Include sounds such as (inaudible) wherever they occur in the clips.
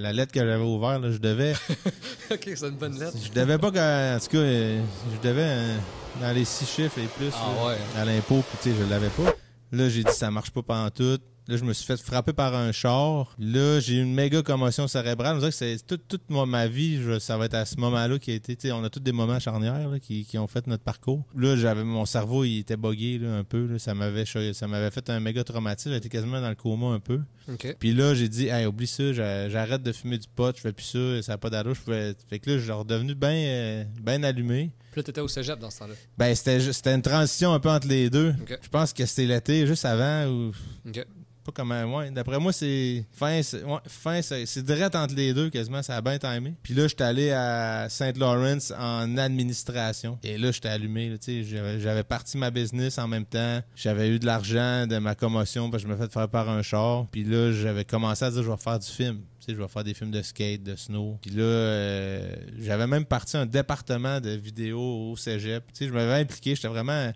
La lettre que j'avais ouverte, je devais. (laughs) ok, c'est une bonne lettre. Je devais pas que. En tout cas, euh, je devais euh, dans les six chiffres et plus ah à l'impôt, puis tu sais, je l'avais pas. Là, j'ai dit ça marche pas pendant tout. Là, je me suis fait frapper par un char. Là, j'ai eu une méga commotion cérébrale. que c'est toute, toute ma vie, ça va être à ce moment-là qui a été. On a tous des moments charnières qui, ont fait notre parcours. Là, j'avais mon cerveau, il était bogué un peu. Ça m'avait ça m'avait fait un méga traumatisme. J'étais quasiment dans le coma un peu. Puis là, j'ai dit, oublie ça, j'arrête de fumer du pot, je fais plus ça, ça n'a pas d'allure. Fait que là, je suis redevenu euh, bien allumé. Puis là, t'étais au cégep dans ce temps-là. Ben, c'était une transition un peu entre les deux. Je pense que c'était l'été, juste avant. Ou pas comment. Ouais, d'après moi, c'est fin, c'est, fin, c'est, direct entre les deux quasiment. Ça a bien timé. Puis là, j'étais allé à St. Lawrence en administration. Et là, j'étais allumé. j'avais, j'avais parti ma business en même temps. J'avais eu de l'argent de ma commotion parce que je me fais faire par un char. Puis là, j'avais commencé à dire je vais faire du film. Tu sais, je vais faire des films de skate, de snow. Puis là, euh, j'avais même parti un département de vidéo au cégep. Tu sais, je m'avais impliqué. J'étais vraiment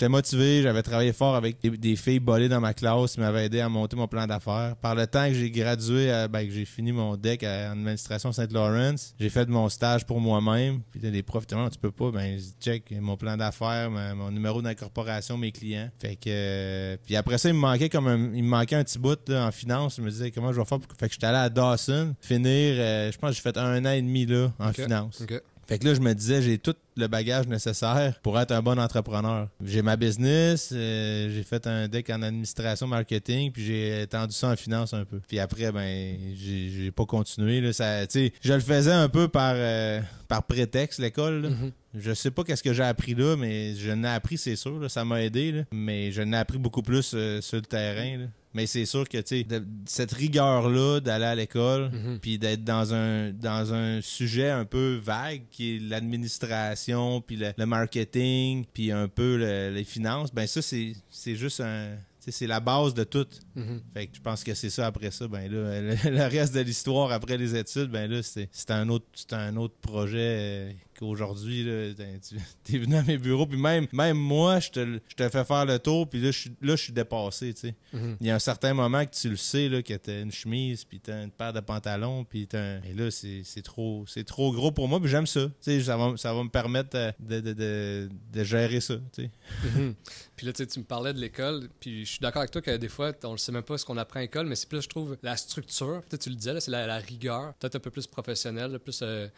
J'étais motivé, j'avais travaillé fort avec des, filles bolées dans ma classe qui m'avaient aidé à monter mon plan d'affaires. Par le temps que j'ai gradué, euh, ben, que j'ai fini mon deck en administration Saint-Laurent, j'ai fait mon stage pour moi-même. Puis des profs, tu peux pas, ben, check mon plan d'affaires, mon numéro d'incorporation, mes clients. Fait que, euh, puis après ça, il me manquait comme un, il me manquait un petit bout en finance. Je me disais comment je vais faire pour que, fait que j'étais allé à Dawson finir. Euh, je pense que j'ai fait un an et demi là en finance. Fait que là, je me disais, j'ai tout le bagage nécessaire pour être un bon entrepreneur. J'ai ma business, euh, j'ai fait un deck en administration marketing, puis j'ai étendu ça en finance un peu. Puis après, ben, j'ai pas continué. Là, ça, je le faisais un peu par, euh, par prétexte, l'école. Mm-hmm. Je sais pas qu'est-ce que j'ai appris là, mais je n'ai appris, c'est sûr. ça m'a aidé, mais je n'ai appris beaucoup plus euh, sur le terrain. Mais c'est sûr que, tu sais, cette rigueur-là d'aller à l'école, mhm. puis d'être dans un, dans un sujet un peu vague, qui est l'administration, puis le, marketing, puis un peu les finances, ben ça, c'est juste un c'est la base de tout. Mhm. Fait que je pense que c'est ça après ça, ben là, le, (laughs) reste de l'histoire après les études, ben là, c'est un autre un autre projet euh, Aujourd'hui, tu (laughs) es venu à mes bureaux, puis même, même moi, je te, fais faire le tour, puis là, je, suis dépassé, mm-hmm. Il y a un certain moment que tu le sais, là, que t'as une chemise, puis t'as une paire de pantalons, puis Et là, c'est trop, trop gros pour moi, puis j'aime ça. ça va, me permettre euh, de, gérer ça, tu mm-hmm. Puis là, tu me parlais de l'école, puis je suis d'accord avec toi que des fois, on ne sait même pas ce qu'on apprend à l'école, mais c'est plus, je trouve, la structure, Peut-être tu le disais, c'est la, la, rigueur, peut-être un peu plus professionnelle, plus... Euh,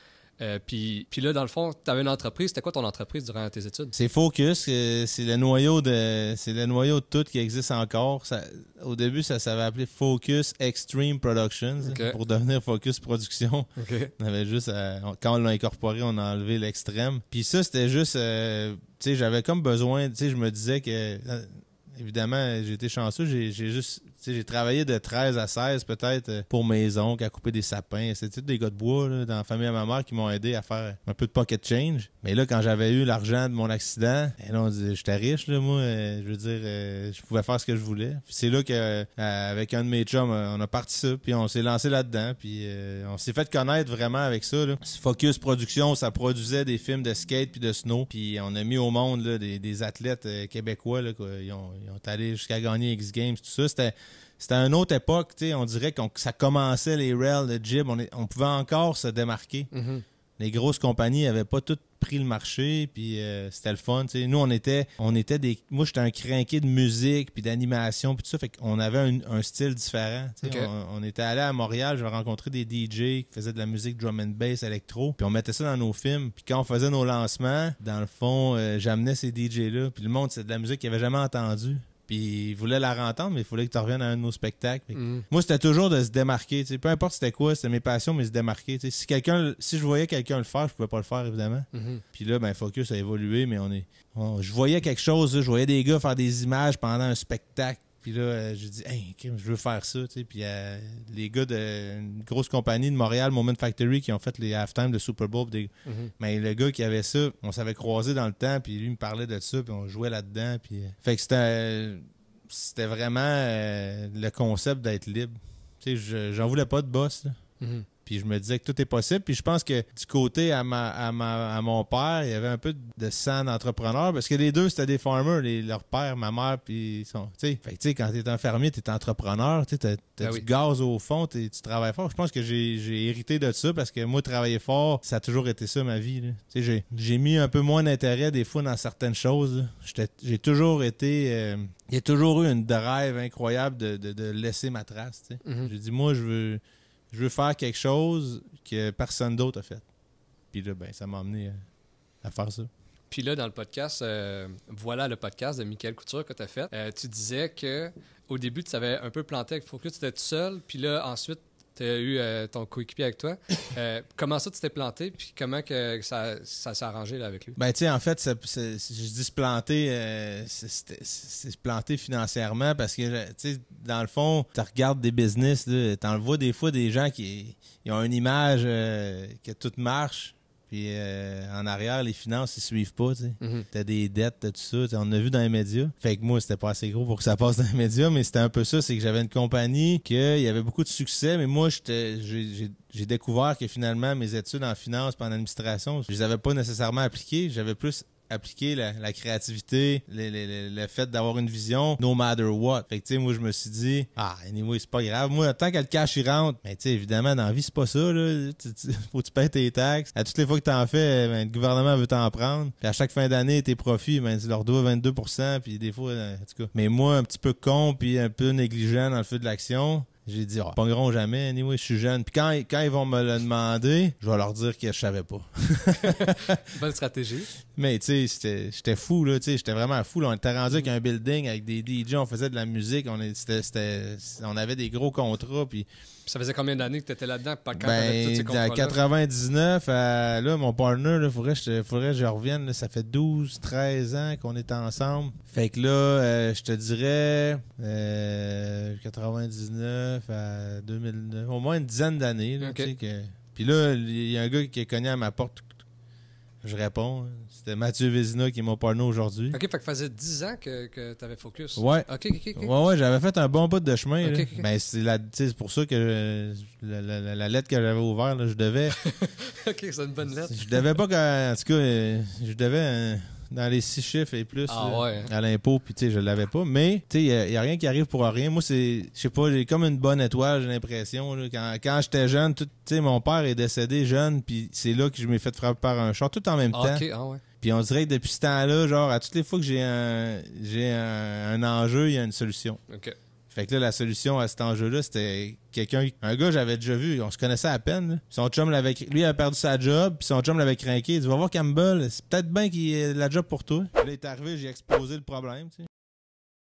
euh, puis, là, dans le fond, tu avais une entreprise. C'était quoi ton entreprise durant tes études? C'est Focus. c'est le noyau de c'est le noyau de tout qui existe encore. au début, ça s'avait appelé Focus Extreme Productions pour devenir Focus Production. On avait juste quand on l'a incorporé, on a enlevé l'extrême. Puis ça, c'était juste euh, tu sais, j'avais comme besoin, tu sais, je me disais que euh, évidemment, j'ai été chanceux, j'ai juste j'ai travaillé de 13 à 16 peut-être euh, pour maison, qui a couper des sapins. C'était des gars de bois dans la famille à ma mère qui m'ont aidé à faire un peu de pocket change. Mais là, quand j'avais eu l'argent de mon accident, eh on disait, là, j'étais riche, là, moi. Euh, je veux dire, euh, je pouvais faire ce que je voulais. C'est là que avec un de mes chums, on a parti ça, puis on s'est lancé là-dedans, puis on s'est fait connaître vraiment avec ça. Là. Focus Production, ça produisait des films de skate puis de snow, puis on a mis au monde des, athlètes québécois. Là, quoi. Ils, ont, ils ont allé jusqu'à gagner X Games, tout ça. C'était c'était une autre époque, on dirait que ça commençait les rails, le jib, on, pouvait encore se démarquer. Mm-hmm. Les grosses compagnies n'avaient pas toutes pris le marché, puis euh, c'était le fun. Nous, on était, on était des. Moi, j'étais un crinqué de musique, puis d'animation, puis tout ça. Fait qu'on avait un, style différent. On, était allé à Montréal, j'avais rencontré des DJ qui faisaient de la musique drum and bass, électro, puis on mettait ça dans nos films. Puis quand on faisait nos lancements, dans le fond, euh, j'amenais ces DJ-là, puis le monde, c'était de la musique qu'ils avait jamais entendue. Puis il voulait la rentendre, mais il fallait que tu reviennes à un de nos spectacles. Mm. Moi, c'était toujours de se démarquer. Peu importe c'était quoi, c'était mes passions, mais se démarquer. Si quelqu'un, si je voyais quelqu'un le faire, je pouvais pas le faire, évidemment. Mm-hmm. Puis là, ben, Focus a évolué, mais on est. je voyais quelque chose, je voyais des gars faire des images pendant un spectacle puis là, euh, j'ai dit, hey, je veux faire ça. Tu sais. Puis euh, les gars d'une grosse compagnie de Montréal, Moment Factory, qui ont fait les halftime de Super Bowl. Mhm. Mais le gars qui avait ça, on s'avait croisé dans le temps, puis lui me parlait de ça, puis on jouait là-dedans. Puis... Euh, fait que c'était, vraiment le concept d'être libre. Tu sais, j'en voulais pas de boss. Mhm. Puis je me disais que tout est possible. Puis je pense que du côté à, ma, à, mon père, il y avait un peu de sang d'entrepreneur parce que les deux, c'était des farmers, les, leur père, ma mère, puis ils sont... Fait que, quand t'es un fermier, t'es entrepreneur, t'as, ben du gaz au fond, tu travailles fort. Je pense que j'ai, hérité de ça parce que moi, travailler fort, ça a toujours été ça ma vie. J'ai, mis un peu moins d'intérêt des fois dans certaines choses. J'ai toujours été. Euh, il y a toujours eu une drive incroyable de, laisser ma trace. Je dis, mm-hmm. J'ai dit, moi, je veux je veux faire quelque chose que personne d'autre a fait. Puis là, ben, ça m'a amené euh, à faire ça. Puis là, dans le podcast, euh, voilà le podcast de Michael Couture que tu as fait. Euh, tu disais que au début, tu savais un peu planté avec Focus, tu étais tout seul. Puis là, ensuite, tu as eu ton coéquipier avec toi. (coughs) comment ça, tu t'es planté? Puis comment que ça, s'est arrangé là, avec lui? Ben, tu sais, en fait, je dis se planter, c'est se planter financièrement parce que, tu sais, dans le fond, tu regardes des business, tu en vois des fois des gens qui ont une image euh, que tout marche, puis euh, en arrière, les finances, ils suivent pas. Tu mhm. as des dettes, t'as tout ça. on a vu dans les médias. Fait que moi, c'était pas assez gros pour que ça passe dans les médias, mais c'était un peu ça. C'est que j'avais une compagnie, qu'il y avait beaucoup de succès, mais moi, j'ai découvert que finalement, mes études en finance et en administration, je les avais pas nécessairement appliquées. J'avais plus appliquer la, créativité, le, fait d'avoir une vision, no matter what. Fait que, tu sais, moi, je me suis dit, ah, anyway, c'est pas grave. Moi, tant que le cash, il rentre, mais tu sais, évidemment, dans la vie, c'est pas ça, là. (laughs) faut tu payes tes taxes. À toutes les fois que t'en fais, eh ben, le gouvernement veut t'en prendre. Puis à chaque fin d'année, tes profits, ben, tu leur dois 22 puis des fois, euh, en tout cas. Mais moi, un petit peu con, puis un peu négligent dans le feu de l'action, j'ai dit, Pas ah. grand jamais, anyway, je suis jeune. Puis quand, ils vont me le demander, je vais leur dire que je savais pas. (laughs) Bonne stratégie. Mais tu sais, j'étais fou, là, tu sais, j'étais vraiment fou. On était rendu avec un building, avec des DJ, on faisait de la musique, on, était, on avait des gros contrats, puis... Ça faisait combien d'années que tu étais là-dedans? ben, 99, là, mon partner, il faudrait, que je revienne. ça fait 12, 13 ans qu'on est ensemble. Fait que là, euh, je te dirais, 99, euh, à 2009, au moins une dizaine d'années. Puis là, il y a un gars qui est cogné à ma porte. Je réponds. C'était Mathieu Vézina qui m'a parlé aujourd'hui. OK, fait que faisait 10 ans que, que tu avais focus. Ouais. OK, OK, OK. Ouais, ouais, j'avais fait un bon bout de chemin. mais ben, c'est, pour ça que la, lettre que j'avais ouverte, je devais. (laughs) OK, c'est une bonne lettre. Je devais pas. En tout cas, euh, je devais. Euh, dans les six chiffres et plus ah à l'impôt. Puis, tu sais, je l'avais pas. Mais, tu sais, il n'y a, rien qui arrive pour rien. Moi, c'est, je sais pas, j'ai comme une bonne étoile, j'ai l'impression. Quand, j'étais jeune, tu sais, mon père est décédé jeune, puis c'est là que je m'ai fait frapper par un char tout en même ah, temps. Ah puis on dirait que depuis ce temps-là, genre, à toutes les fois que j'ai un, j'ai enjeu, il y a une solution. Fait que là, la solution à cet enjeu-là, c'était quelqu'un, un gars, j'avais déjà vu, on se connaissait à peine. Son chum l'avait, lui, a perdu sa job, puis son chum l'avait craqué. Il dit, va voir Campbell, c'est peut-être bien qu'il ait la job pour toi. il est arrivé, j'ai exposé le problème, tu sais.